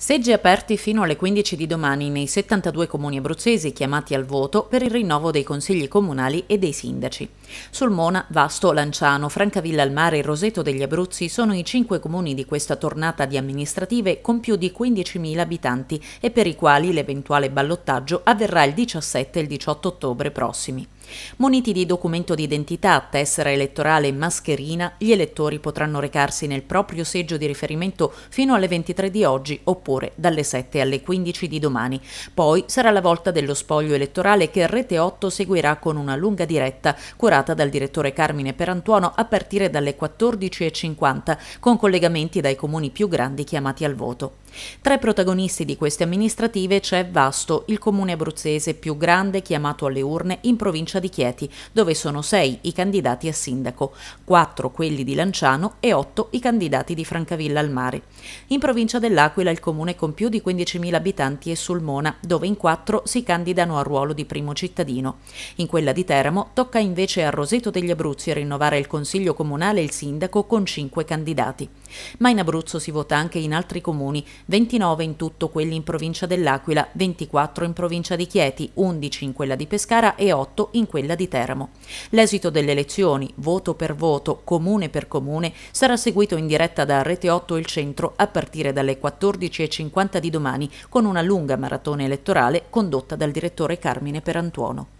Seggi aperti fino alle 15 di domani nei 72 comuni abruzzesi chiamati al voto per il rinnovo dei consigli comunali e dei sindaci. Sulmona, Vasto, Lanciano, Francavilla al Mare e Roseto degli Abruzzi sono i cinque comuni di questa tornata di amministrative con più di 15.000 abitanti e per i quali l'eventuale ballottaggio avverrà il 17 e il 18 ottobre prossimi. Muniti di documento d'identità, tessera elettorale e mascherina, gli elettori potranno recarsi nel proprio seggio di riferimento fino alle 23 di oggi oppure Vapore dalle 7 alle 15 di domani. Poi sarà la volta dello spoglio elettorale che Rete 8 seguirà con una lunga diretta curata dal direttore Carmine Perantuono a partire dalle 14.50 con collegamenti dai comuni più grandi chiamati al voto. Tra i protagonisti di queste amministrative c'è Vasto, il comune abruzzese più grande chiamato alle urne in provincia di Chieti, dove sono sei i candidati a sindaco, quattro quelli di Lanciano e otto i candidati di Francavilla al mare. In provincia dell'Aquila il comune con più di 15.000 abitanti è Sulmona, dove in quattro si candidano al ruolo di primo cittadino. In quella di Teramo tocca invece a Roseto degli Abruzzi rinnovare il consiglio comunale e il sindaco con cinque candidati. Ma in Abruzzo si vota anche in altri comuni, 29 in tutto quelli in provincia dell'Aquila, 24 in provincia di Chieti, 11 in quella di Pescara e 8 in quella di Teramo. L'esito delle elezioni, voto per voto, comune per comune, sarà seguito in diretta da Rete 8 Il Centro a partire dalle 14.50 di domani con una lunga maratona elettorale condotta dal direttore Carmine Perantuono.